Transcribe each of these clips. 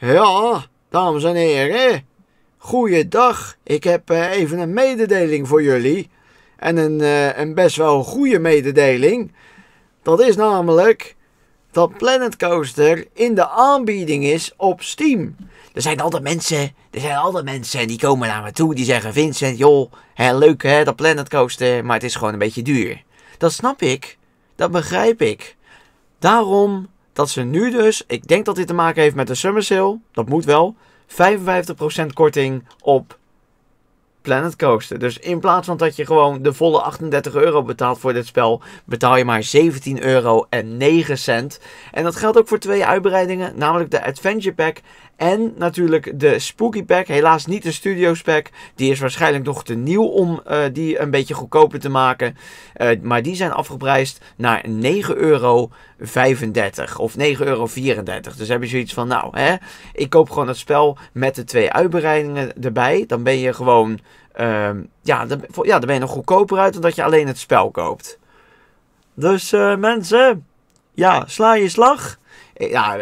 Ja, dames en heren. Goeiedag. Ik heb eh, even een mededeling voor jullie. En een, eh, een best wel goede mededeling. Dat is namelijk dat Planet Coaster in de aanbieding is op Steam. Er zijn altijd mensen, er zijn altijd mensen die komen naar me toe. Die zeggen, Vincent, joh, hè, leuk hè, dat Planet Coaster, maar het is gewoon een beetje duur. Dat snap ik. Dat begrijp ik. Daarom dat ze nu dus, ik denk dat dit te maken heeft met de summer sale, dat moet wel, 55% korting op Planet Coaster. Dus in plaats van dat je gewoon de volle 38 euro betaalt voor dit spel, betaal je maar 17 euro en 9 cent. En dat geldt ook voor twee uitbreidingen, namelijk de Adventure Pack en natuurlijk de Spooky Pack. Helaas niet de Studios Pack. Die is waarschijnlijk nog te nieuw om eh, die een beetje goedkoper te maken. Eh, maar die zijn afgeprijsd naar 9,35 euro of 9,34 euro. Dus heb je zoiets van, nou hè, ik koop gewoon het spel met de twee uitbreidingen erbij. Dan ben je gewoon, ehm, ja, dan, ja, dan ben je nog goedkoper uit dan dat je alleen het spel koopt. Dus eh, mensen, ja, sla je slag. Ja,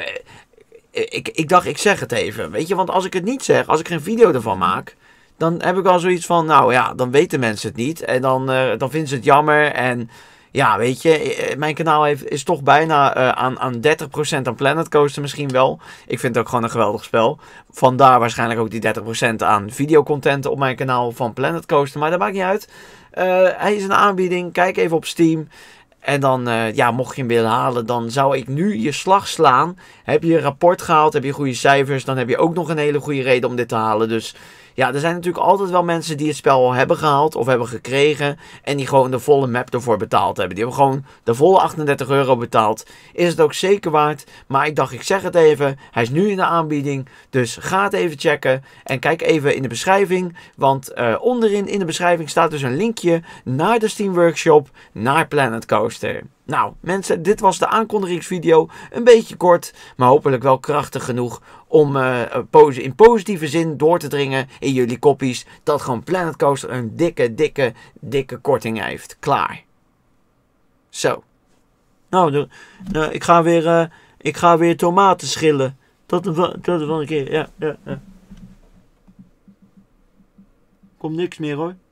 ik, ik dacht, ik zeg het even. Weet je, want als ik het niet zeg, als ik geen video ervan maak, dan heb ik al zoiets van, nou ja, dan weten mensen het niet. En dan, eh, dan vinden ze het jammer. En ja, weet je, eh, eh, mijn kanaal heeft, is toch bijna aan, aan 30% aan Planet Coaster misschien wel. Ik vind het ook gewoon een geweldig spel. Vandaar waarschijnlijk ook die 30% aan videocontent op mijn kanaal van Planet Coaster. Maar dat maakt niet uit. hij is een aanbieding. Kijk even op Steam. En dan, eh, ja, mocht je hem willen halen, dan zou ik nu je slag slaan. Heb je een rapport gehaald, heb je goede cijfers, dan heb je ook nog een hele goede reden om dit te halen. Dus ja, er zijn natuurlijk altijd wel mensen die het spel al hebben gehaald of hebben gekregen. En die gewoon de volle map ervoor betaald hebben. Die hebben gewoon de volle 38 euro betaald. Is het ook zeker waard. Maar ik dacht, ik zeg het even. Hij is nu in de aanbieding. Dus ga het even checken. En kijk even in de beschrijving. Want eh, onderin in de beschrijving staat dus een linkje naar de Steam Workshop. Naar Planet Coaster. Nou mensen, dit was de aankondigingsvideo. Een beetje kort, maar hopelijk wel krachtig genoeg om eh, eh, in positieve zin door te dringen in jullie koppies dat gewoon Planet Coaster een dikke, dikke, dikke korting heeft. Klaar. Zo. Nou, nou ik, ga weer, eh, ik ga weer tomaten schillen. Tot de, tot de volgende keer. Ja, ja, ja. Komt niks meer hoor.